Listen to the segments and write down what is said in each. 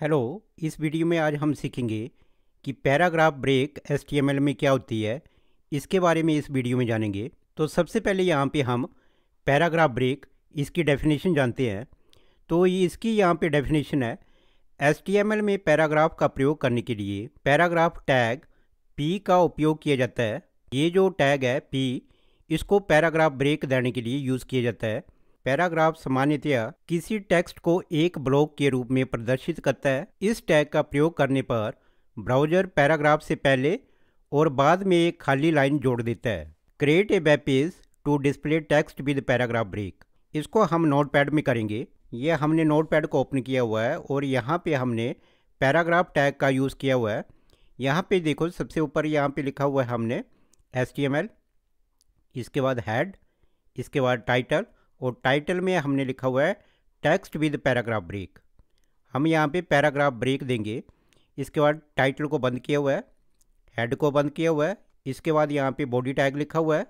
hello इस video में आज हम सीखेंगे कि पैराग्राफ ब्रेक एस में क्या होती है इसके बारे में इस वीडियो में जानेंगे तो सबसे पहले यहाँ पे हम पैराग्राफ ब्रेक इसकी डेफिनेशन जानते हैं तो ये इसकी यहाँ पे डेफिनेशन है एस में पैराग्राफ का प्रयोग करने के लिए पैराग्राफ टैग पी का उपयोग किया जाता है ये जो टैग है पी इसको पैराग्राफ ब्रेक देने के लिए यूज़ किया जाता है पैराग्राफ सामान्यतया किसी टेक्स्ट को एक ब्लॉक के रूप में प्रदर्शित करता है इस टैग का प्रयोग करने पर ब्राउजर पैराग्राफ से पहले और बाद में एक खाली लाइन जोड़ देता है create a web to display text with paragraph break इसको हम नोटपैड में करेंगे यह हमने नोटपैड को ओपन किया हुआ है और यहाँ पे हमने पैराग्राफ टैग का यूज़ किया हुआ है यहाँ पे देखो सबसे ऊपर यहाँ पे लिखा हुआ है हमने एस इसके बाद हैड इसके बाद टाइटल और टाइटल में हमने लिखा हुआ है टेक्स्ट विद पैराग्राफ ब्रेक हम यहाँ पे पैराग्राफ ब्रेक देंगे इसके बाद टाइटल को बंद किया हुआ है हेड को बंद किया हुआ है इसके बाद यहाँ पे बॉडी टैग लिखा हुआ है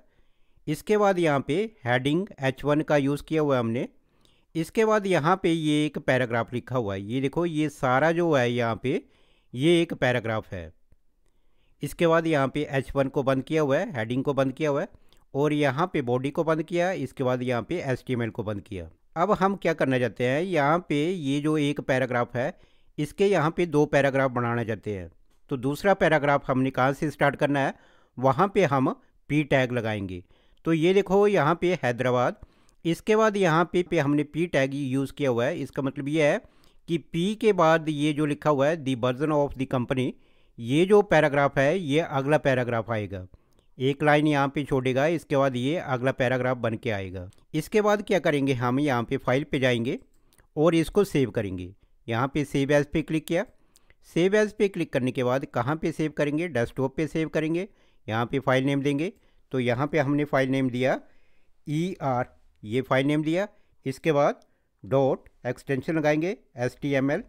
इसके बाद यहाँ पे हेडिंग एच वन का यूज़ किया हुआ है हमने इसके बाद यहाँ पे ये एक पैराग्राफ लिखा हुआ है ये देखो ये सारा जो है यहाँ पे ये एक पैराग्राफ है इसके बाद यहाँ पे एच वन को बंद किया हुआ है हेडिंग को बंद किया हुआ है और यहाँ पे बॉडी को बंद किया इसके बाद यहाँ पे एस को बंद किया अब हम क्या करना चाहते हैं यहाँ पे ये जो एक पैराग्राफ है इसके यहाँ पे दो पैराग्राफ बनाना चाहते हैं तो दूसरा पैराग्राफ हमने कहाँ से स्टार्ट करना है वहाँ पे हम पी टैग लगाएंगे तो ये देखो यहाँ पे हैदराबाद इसके बाद यहाँ पे पे हमने पी टैग यूज़ किया हुआ है इसका मतलब ये है कि पी के बाद ये जो लिखा हुआ है the version of the company ये जो पैराग्राफ है ये अगला पैराग्राफ आएगा एक लाइन यहाँ पे छोड़ेगा इसके बाद ये अगला पैराग्राफ बन के आएगा इसके बाद क्या करेंगे हम यहाँ पे फाइल पे जाएंगे और इसको सेव करेंगे यहाँ पे सेव एज पे क्लिक किया सेव एज पे क्लिक करने के बाद कहाँ पे सेव करेंगे डेस्कटॉप पे सेव करेंगे यहाँ पे फाइल नेम देंगे तो यहाँ पे हमने फाइल नेम दिया ई e आर ये फाइल नेम दिया इसके बाद डॉट एक्सटेंशन लगाएंगे एस टी एम एल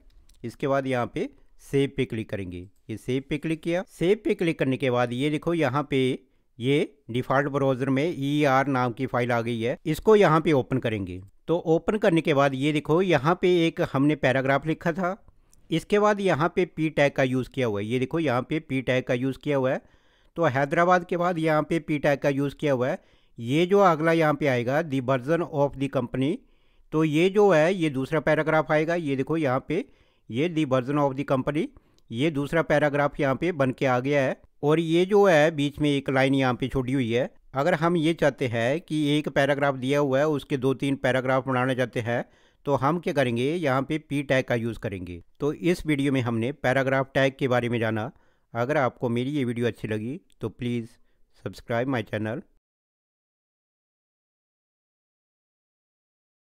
इसके बाद यहाँ पे सेव पे क्लिक करेंगे ये सेव पे क्लिक किया सेव पे क्लिक करने के बाद ये लिखो यहाँ पे ये डिफ़ॉल्ट ब्राउज़र में ई e ER नाम की फ़ाइल आ गई है इसको यहाँ पे ओपन करेंगे तो ओपन करने के बाद ये देखो यहाँ पे एक हमने पैराग्राफ लिखा था इसके बाद यहाँ पे पी टैग का यूज़ किया हुआ है ये देखो यहाँ पे पी टैग का यूज़ किया हुआ है तो हैदराबाद के बाद यहाँ पे पी टैग का यूज़ किया हुआ है ये जो अगला यहाँ पे आएगा the version of the company तो ये जो है ये दूसरा पैराग्राफ आएगा ये देखो यहाँ पे ये the version of the company ये दूसरा पैराग्राफ यहाँ पे बन के आ गया है और ये जो है बीच में एक लाइन यहाँ पे छोड़ी हुई है अगर हम ये चाहते हैं कि एक पैराग्राफ दिया हुआ है उसके दो तीन पैराग्राफ बनाना चाहते हैं तो हम क्या करेंगे यहाँ पे पी टैग का यूज़ करेंगे तो इस वीडियो में हमने पैराग्राफ टैग के बारे में जाना अगर आपको मेरी ये वीडियो अच्छी लगी तो प्लीज़ सब्सक्राइब माई चैनल